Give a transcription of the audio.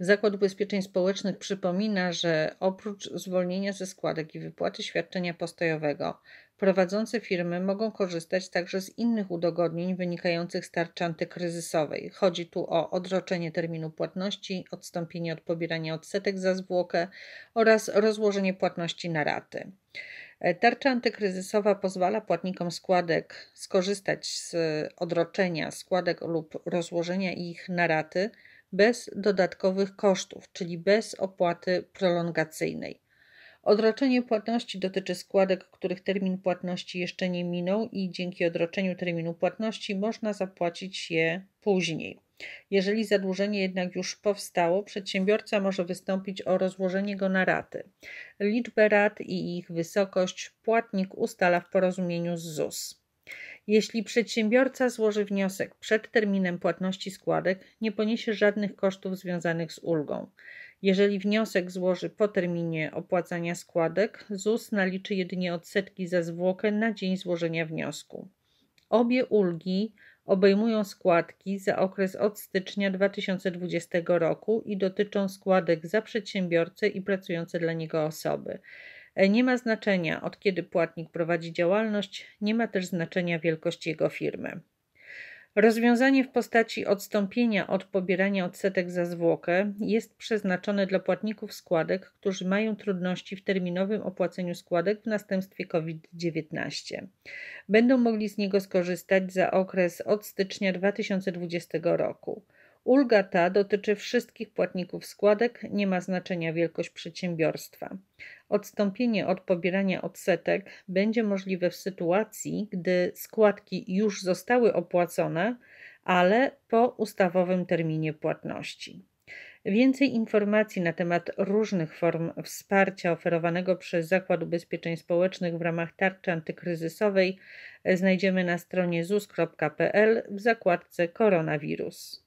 Zakład Ubezpieczeń Społecznych przypomina, że oprócz zwolnienia ze składek i wypłaty świadczenia postojowego, prowadzące firmy mogą korzystać także z innych udogodnień wynikających z tarczy antykryzysowej. Chodzi tu o odroczenie terminu płatności, odstąpienie od pobierania odsetek za zwłokę oraz rozłożenie płatności na raty. Tarcza antykryzysowa pozwala płatnikom składek skorzystać z odroczenia składek lub rozłożenia ich na raty bez dodatkowych kosztów, czyli bez opłaty prolongacyjnej. Odroczenie płatności dotyczy składek, których termin płatności jeszcze nie minął i dzięki odroczeniu terminu płatności można zapłacić je później. Jeżeli zadłużenie jednak już powstało, przedsiębiorca może wystąpić o rozłożenie go na raty. Liczbę rat i ich wysokość płatnik ustala w porozumieniu z ZUS. Jeśli przedsiębiorca złoży wniosek przed terminem płatności składek, nie poniesie żadnych kosztów związanych z ulgą. Jeżeli wniosek złoży po terminie opłacania składek, ZUS naliczy jedynie odsetki za zwłokę na dzień złożenia wniosku. Obie ulgi obejmują składki za okres od stycznia 2020 roku i dotyczą składek za przedsiębiorcę i pracujące dla niego osoby. Nie ma znaczenia, od kiedy płatnik prowadzi działalność, nie ma też znaczenia wielkości jego firmy. Rozwiązanie w postaci odstąpienia od pobierania odsetek za zwłokę jest przeznaczone dla płatników składek, którzy mają trudności w terminowym opłaceniu składek w następstwie COVID-19. Będą mogli z niego skorzystać za okres od stycznia 2020 roku. Ulga ta dotyczy wszystkich płatników składek, nie ma znaczenia wielkość przedsiębiorstwa. Odstąpienie od pobierania odsetek będzie możliwe w sytuacji, gdy składki już zostały opłacone, ale po ustawowym terminie płatności. Więcej informacji na temat różnych form wsparcia oferowanego przez Zakład Ubezpieczeń Społecznych w ramach tarczy antykryzysowej znajdziemy na stronie zus.pl w zakładce koronawirus.